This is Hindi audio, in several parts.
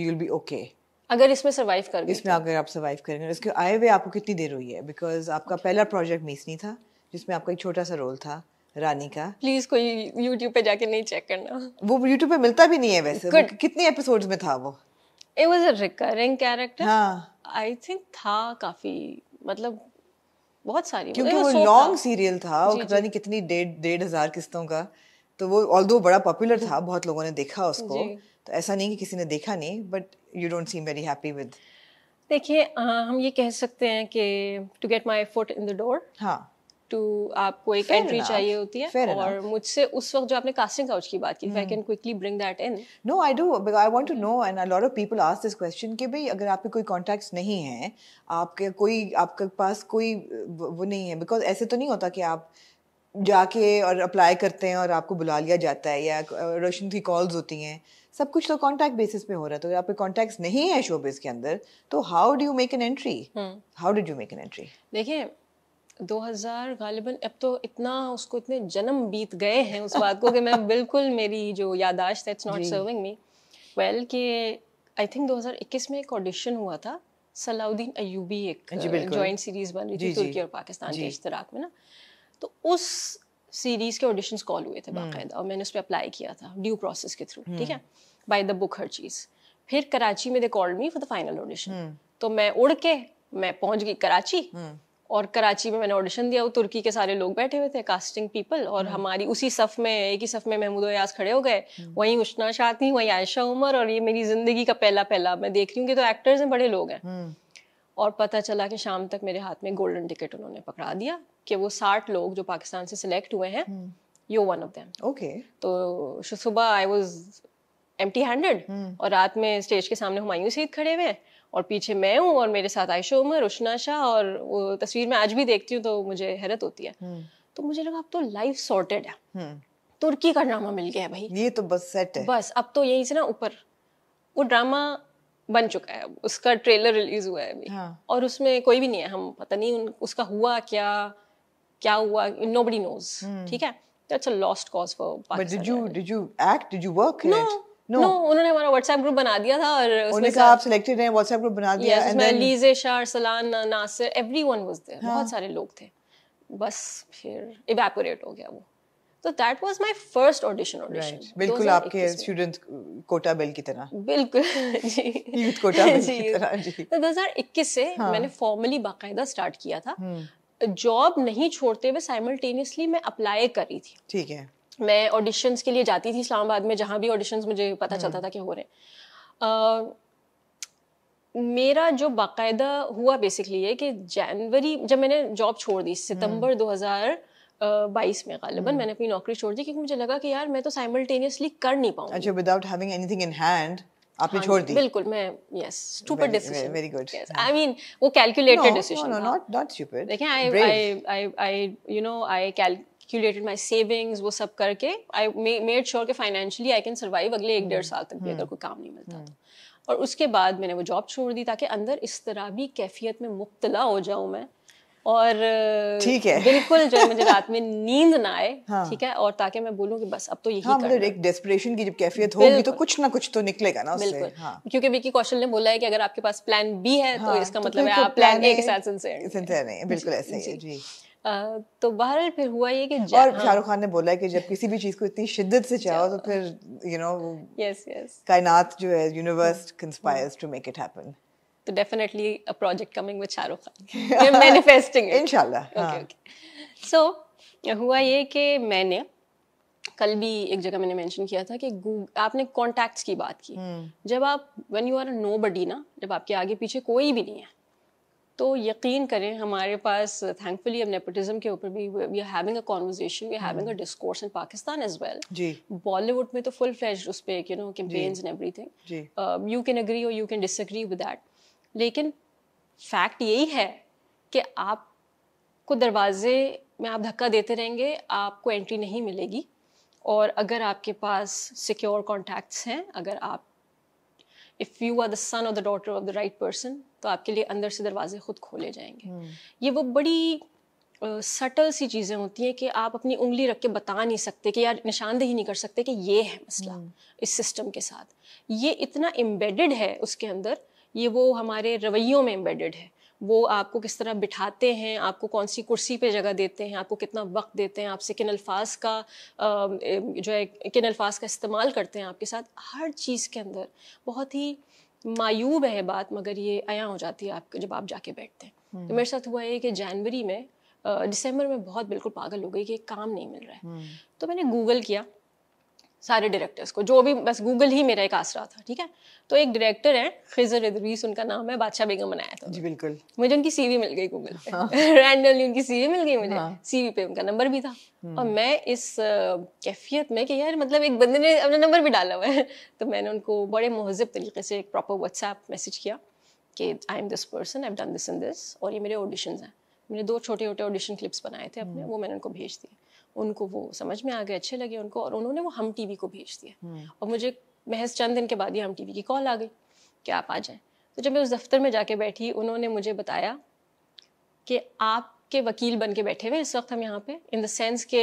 यू बी ओके अगर इसमें सर्वाइव कर इसमें तो। अगर आप सर्वाइव करेंगे इसके आए हुए आपको कितनी देर हुई है बिकॉज आपका okay. पहला प्रोजेक्ट मीसनी था जिसमें आपका एक छोटा सा रोल था रानी का प्लीज कोई यूट्यूब पे जाके नहीं चेक करना वो यूट्यूब पे मिलता भी नहीं है वैसे Good. कितने एपिसोड्स में था वो it was a recurring character हां आई थिंक था काफी मतलब बहुत सारी क्योंकि वो लॉन्ग सीरियल था पता नहीं कितनी डेढ़ डेढ़ हजार किस्तों का तो वो ऑल दो बड़ा पॉपुलर था बहुत लोगों ने देखा उसको तो ऐसा नहीं कि किसी ने देखा नहीं but you don't seem very happy with देखिए हम ये कह सकते हैं कि to get my foot in the door हाँ टू आपको एक एंट्री चाहिए होती है Fair और मुझसे उस वक्त जो आपने कास्टिंग काउच की बात की I can quickly bring that in no I do because I want to know and a lot of people ask this question कि भाई अगर आपके कोई कॉन्टैक्ट्स नहीं है आपके कोई आपके पास कोई वो नहीं है बिकॉज ऐसे तो नहीं होता कि आप जाके और अप्लाई करते हैं और आपको बुला लिया जाता है या रोशन की कॉल्स होती हैं सब कुछ तो कॉन्टैक्ट बेसिस पे हो रहा है तो आपके कॉन्टैक्ट्स नहीं है शोबिस के अंदर तो how do you make an entry how did you make an entry देखिए 2000 गालिबन अब तो इतना उसको इतने जन्म बीत गए हैं उस बात को कि मैं बिल्कुल मेरी जो यादाश्त है it's not serving me well कि आई थिंक 2021 में एक ऑडिशन हुआ था सलाउद्दीन अयूबी एक जॉइंट सीरीज बन रही थी तुर्की और पाकिस्तान के इश्तराक में ना तो उस सीरीज़ के ऑडिशन कॉल हुए थे हम्म। बाकायदा और मैंने उस पर अप्लाई किया था ड्यू प्रोसेस के थ्रू ठीक है बाय द बुक हर चीज़ फिर कराची में they called me for the final audition तो मैं उड़ के मैं पहुंच गई कराची हम्म। और कराची में मैंने ऑडिशन दिया वो तुर्की के सारे लोग बैठे हुए थे कास्टिंग पीपल और हम्म। हमारी उसी सफ में एक ही सफ में महमूद अयाज खड़े हो गए वहीं उष्णा थी वहीं आयशा उमर और ये मेरी जिंदगी का पहला पहला मैं देख रही हूँ कि तो एक्टर्स हैं बड़े लोग हैं और पता चला कि शाम तक मेरे हाथ में गोल्डन टिकट उन्होंने पकड़ा दिया कि वो साठ लोग जो पाकिस्तान से सिलेक्ट हुए हैं you one of them okay तो सुबह I was empty handed और रात में स्टेज के सामने हुमायूं सईद खड़े हुए हैं और पीछे मैं हूँ और मेरे साथ आयशो उमर उशना शाह और वो तस्वीर में आज भी देखती हूँ तो मुझे हैरत होती है हम्म। तो मुझे लगा अब तो लाइफ सॉर्टेड है हम्म। तुर्की का ड्रामा मिल गया भाई ये तो बस सेट है बस अब तो यही से ना ऊपर वो ड्रामा बन चुका है उसका ट्रेलर रिलीज हुआ है अभी हाँ. और उसमें कोई भी नहीं है हम पता नहीं उन, उसका हुआ क्या क्या हुआ नो बडी नोज ठीक है that's a lost cause for Pakistan. But did you did you act? Did you work in no. it? No. no, उन्होंने हमारा व्हाट्सएप ग्रुप बना दिया था और उसमें कहा आप सिलेक्टेड हैं व्हाट्सएप ग्रुप बना दिया yes, उसमें then... लीजे Shah Arsalan Nasir everyone was there बहुत सारे लोग थे बस फिर इवैपोरेट हो गया वो तो that was my first audition audition बिल्कुल आपके स्टूडेंट कोटा बिल की तरह बिल्कुल जी यूथ कोटा बिल की तरह जी तो 2021 से हाँ. मैंने फॉर्मली बाकायदा स्टार्ट किया था जॉब हम्म। नहीं छोड़ते हुए साइमल्टेनियसली मैं अप्लाई कर रही थी ठीक है मैं ऑडिशंस के लिए जाती थी इस्लामाबाद में जहां भी ऑडिशंस मुझे पता हम्म। चलता था कि हो रहे मेरा जो बाकायदा हुआ बेसिकली है कि जनवरी जब मैंने जॉब छोड़ दी सितंबर 2000 हम्म। बाईस में गालिबा हम्म। मैंने अपनी नौकरी छोड़ दी क्योंकि मुझे लगा कि यार मैं तो साइमल्टेनियसली कर नहीं पाऊँ अच्छा without having anything in hand आपने हाँ, छोड़ दी बिल्कुल मैं yes stupid decision very good I mean वो calculated decision no no not not stupid देखिए I I I you know I calculated my savings वो सब करके आई मेड श्योर कि फाइनेंशियली आई कैन सर्वाइव अगले एक डेढ़ हम्म, साल तक भी अगर हम्म। कोई काम नहीं मिलता तो और उसके बाद मैंने वो जॉब छोड़ दी ताकि अंदर इस तरह भी कैफियत में मुबतला हो जाऊं मैं और ठीक है बिल्कुल जो मुझे रात में नींद ना आए हाँ। ठीक हाँ। है और ताकि मैं बोलूं कि बस अब तो यही हाँ, मतलब एक डेस्परेशन की जब कैफियत होगी तो कुछ ना कुछ तो निकलेगा ना बिल्कुल हाँ। क्योंकि विकी कौशल ने बोला है कि अगर आपके पास प्लान बी है तो हाँ, तो इसका तो मतलब है तो आप प्लान ए के साथ सिंसियर नहीं बिल्कुल ऐसे ही जी आ, तो बाहर फिर हुआ ये कि और हाँ। शाहरुख खान ने बोला है कि जब किसी भी चीज को इतनी शिद्दत से चाहो तो फिर यू नो यस यस कायनात जो है universe conspires to make it happen तो definitely a project coming with Shahrukh Khan manifesting इंशाल्लाह ओके ओके सो हुआ ये कि मैंने कल भी एक जगह मैंने मेंशन किया था कि आपने कॉन्टैक्ट्स की बात की hmm. जब आप when you are nobody ना जब आपके आगे पीछे कोई भी नहीं है तो यकीन करें हमारे पास थैंकफुली अब नेपोटिज्म के ऊपर भी we are having a conversation we are having a discourse in Pakistan as well Bollywood में तो फुल फ्लैश उस पर you know campaigns and everything you can agree और you can disagree with that लेकिन फैक्ट यही है कि आपको दरवाजे में आप धक्का देते रहेंगे आपको एंट्री नहीं मिलेगी और अगर आपके पास सिक्योर कॉन्टैक्ट्स हैं अगर आप if you are the son और the daughter of the right person तो आपके लिए अंदर से दरवाजे खुद खोले जाएंगे hmm. ये वो बड़ी सटल uh, सी चीज़ें होती हैं कि आप अपनी उंगली रख के बता नहीं सकते कि यार निशानदेही नहीं कर सकते कि ये है मसला hmm. इस सिस्टम के साथ ये इतना एम्बेडेड है उसके अंदर ये वो हमारे रवैयों में एम्बेडेड है वो आपको किस तरह बिठाते हैं आपको कौन सी कुर्सी पे जगह देते हैं आपको कितना वक्त देते हैं आपसे किन अल्फाज का जो है किन अल्फाज का इस्तेमाल करते हैं आपके साथ हर चीज़ के अंदर बहुत ही मायूब है बात मगर ये अया हो जाती है आप जब आप जाके बैठते हैं तो हम्म। मेरे साथ हुआ है कि जनवरी में दिसंबर में बहुत बिल्कुल पागल हो गई कि काम नहीं मिल रहा है हम्म। तो मैंने गूगल किया सारे डायरेक्टर्स को जो भी बस गूगल ही मेरा एक आसरा था ठीक है तो एक डायरेक्टर है खिजर इदरीस उनका नाम है बादशाह बेगम बनाया था जी बिल्कुल मुझे उनकी सीवी मिल गई गूगल पे रैंडमली हाँ। उनकी सीवी मिल गई मुझे सीवी हाँ। पे उनका नंबर भी था हम्म। और मैं इस कैफियत में कि यार मतलब एक बंदे ने अपना नंबर भी डाला हुआ है तो मैंने उनको बड़े महजब तरीके से एक प्रॉपर व्हाट्सएप मैसेज किया कि I am this person I done this in this और ये मेरे ऑडिशन हैं मैंने दो छोटे छोटे ऑडिशन क्लिप्स बनाए थे अपने हम्म। वो मैंने उनको भेज दिए उनको वो समझ में आ गए अच्छे लगे उनको और उन्होंने वो हम टीवी को भेज दिया हम्म। और मुझे महज चंद दिन के बाद ही हम टीवी की कॉल आ गई कि आप आ जाएं तो जब मैं उस दफ्तर में जाके बैठी उन्होंने मुझे बताया कि आपके वकील बन के बैठे हुए इस वक्त हम यहाँ पे इन द सेंस के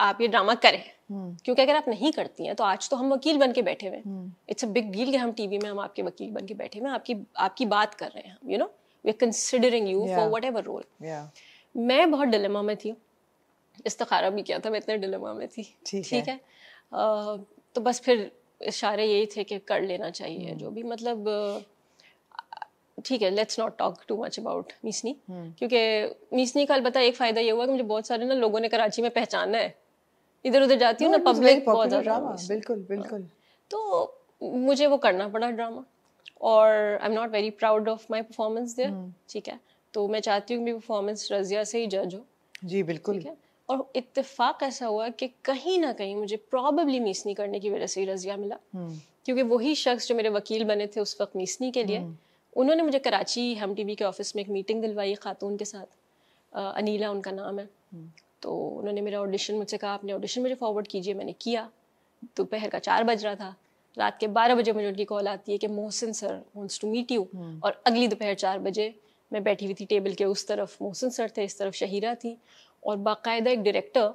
आप ये ड्रामा करें हम्म। क्योंकि अगर आप नहीं करती हैं तो आज तो हम वकील बन के बैठे हुए इट्स अ बिग डील कि हम टीवी में हम आपके वकील बन के बैठे हुए आपकी आपकी बात कर रहे हैं हम you know we are considering you for whatever role मैं बहुत डिलेमा में थी इस्तखारा भी किया था मैं इतने डिलेमा में थी ठीक ठीक है, है? आ, तो बस फिर इशारे यही थे कि कर लेना चाहिए हम्म। जो भी मतलब ठीक है let's not talk too much about Meesni क्योंकि मीसनी का अलबत्ता एक फ़ायदा ये हुआ कि मुझे बहुत सारे ना लोगों ने कराची में पहचाना है इधर उधर जाती हूँ ना पब्लिक बहुत ज़्यादा बिल्कुल हाँ। बिल्कुल तो मुझे वो करना पड़ा ड्रामा और I am not very proud of my performance there ठीक है तो मैं चाहती हूँ मेरी परफॉर्मेंस रजिया से ही जज हो जी बिल्कुल ठीक है और इतफाक ऐसा हुआ कि कहीं ना कहीं मुझे प्रॉबली मीसनी करने की वजह से ही रजिया मिला हम्म। क्योंकि वही शख्स जो मेरे वकील बने थे उस वक्त मीसनी के लिए हम्म। उन्होंने मुझे कराची हम टी के ऑफिस में एक मीटिंग दिलवाई खातून के साथ अनिला उनका नाम है हम्म। तो उन्होंने मेरा ऑडिशन मुझसे कहा आपने ऑडिशन मुझे फॉरवर्ड कीजिए मैंने किया दोपहर का चार बज रहा था रात के बारह बजे मुझे उनकी कॉल आती है कि Mohsin sir wants to meet you और अगली दोपहर चार बजे मैं बैठी हुई थी टेबल के उस तरफ मोहसिन सर थे इस तरफ शहीरा थी और बाकायदा एक डायरेक्टर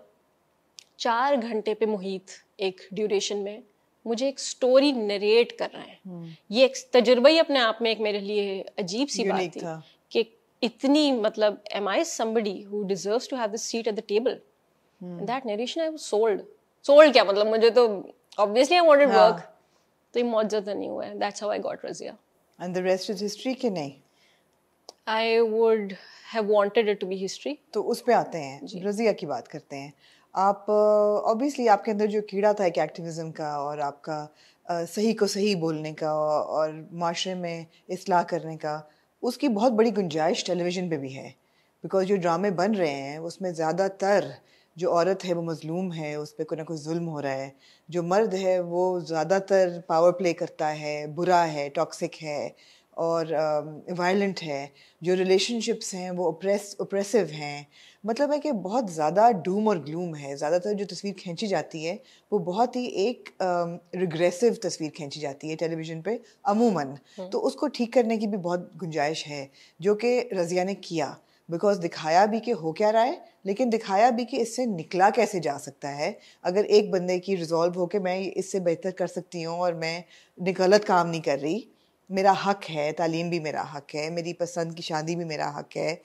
चार घंटे पे मुहित एक ड्यूरेशन में मुझे एक स्टोरी नरेट कर रहे हैं हम्म। ये एक तजुर्बा ही अपने आप में एक मेरे लिए अजीब सी बात थी कि इतनी मतलब am I somebody who deserve to have the seat at the table that narration I sold sold क्या मतलब मुझे तो ऑब्वियसली आई वांटेड वर्क तो ये मौजूदा नहीं हुआ है that's how I got Razia and the rest is history कि नहीं I would have wanted it to be history तो उस पे आते हैं रजिया की बात करते हैं आप ऑब्वियसली आपके अंदर जो कीड़ा था एक एक्टिविज़म का और आपका सही को सही बोलने का और माशरे में असलाह करने का उसकी बहुत बड़ी गुंजाइश टेलीविज़न पे भी है बिकॉज जो ड्रामे बन रहे हैं उसमें ज़्यादातर जो औरत है वो मजलूम है उस पर कोई ना कोई जुल्म हो रहा है जो मर्द है वो ज़्यादातर पावर प्ले करता है बुरा है टॉक्सिक है और वायलेंट uh, है जो रिलेशनशिप्स हैं वो ओप्रेस ओप्रेसिव हैं मतलब है कि बहुत ज़्यादा डूम और ग्लूम है ज़्यादातर जो तस्वीर खींची जाती है वो बहुत ही एक रिग्रेसिव uh, तस्वीर खींची जाती है टेलीविज़न पे अमूमन हम्म। तो उसको ठीक करने की भी बहुत गुंजाइश है जो कि रज़िया ने किया बिकॉज दिखाया भी कि हो क्या रहा है लेकिन दिखाया भी कि इससे निकला कैसे जा सकता है अगर एक बंदे की रिजॉल्व हो के मैं इससे बेहतर कर सकती हूँ और मैं गलत काम नहीं कर रही मेरा हक है तालीम भी मेरा हक है मेरी पसंद की शादी भी मेरा हक है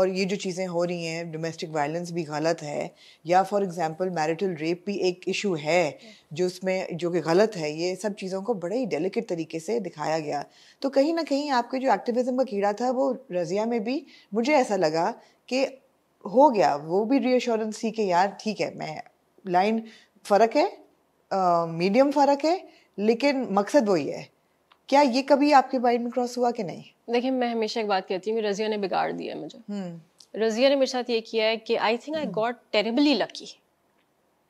और ये जो चीज़ें हो रही हैं डोमेस्टिक वायलेंस भी गलत है या फॉर एग्जांपल मैरिटल रेप भी एक इशू है जो उसमें जो कि गलत है ये सब चीज़ों को बड़े ही डेलिकेट तरीके से दिखाया गया तो कहीं ना कहीं आपके जो एक्टिविज़म का कीड़ा था वो रज़िया में भी मुझे ऐसा लगा कि हो गया वो भी रीअश्योरेंस थी कि यार ठीक है मैं लाइन फ़र्क है मीडियम फ़र्क है लेकिन मकसद वही है क्या ये कभी आपके माइंड में क्रॉस हुआ कि नहीं देखिए मैं हमेशा एक बात कहती हूँ रजिया ने बिगाड़ दिया मुझे हम्म। रजिया ने मेरे साथ ये किया है कि I think I got terribly lucky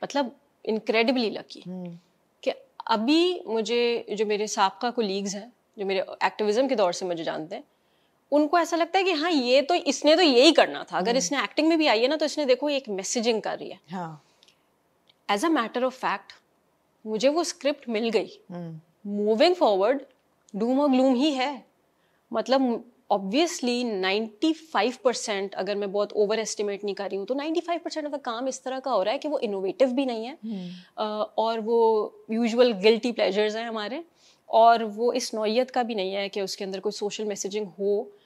मतलब इनक्रेडिबली हम्म। लकी कि अभी मुझे जो मेरे सबका कोलीग्स हैं जो मेरे एक्टिविज्म के दौर से मुझे जानते हैं उनको ऐसा लगता है कि हाँ ये तो इसने तो यही करना था अगर हम्म। इसने एक्टिंग में भी आई है ना तो इसने देखो एक मैसेजिंग कर रही है as a matter of fact मुझे वो स्क्रिप्ट मिल गई मूविंग फॉरवर्ड डूम और ग्लूम ही है मतलब ऑब्वियसली 95 परसेंट अगर मैं बहुत ओवर एस्टिमेट नहीं कर रही हूँ तो 95 परसेंट ऑफ द काम इस तरह का हो रहा है कि वो इनोवेटिव भी नहीं है hmm. और वो यूजुअल गिल्टी प्लेजर्स हैं हमारे और वो इस नौीयत का भी नहीं है कि उसके अंदर कोई सोशल मैसेजिंग हो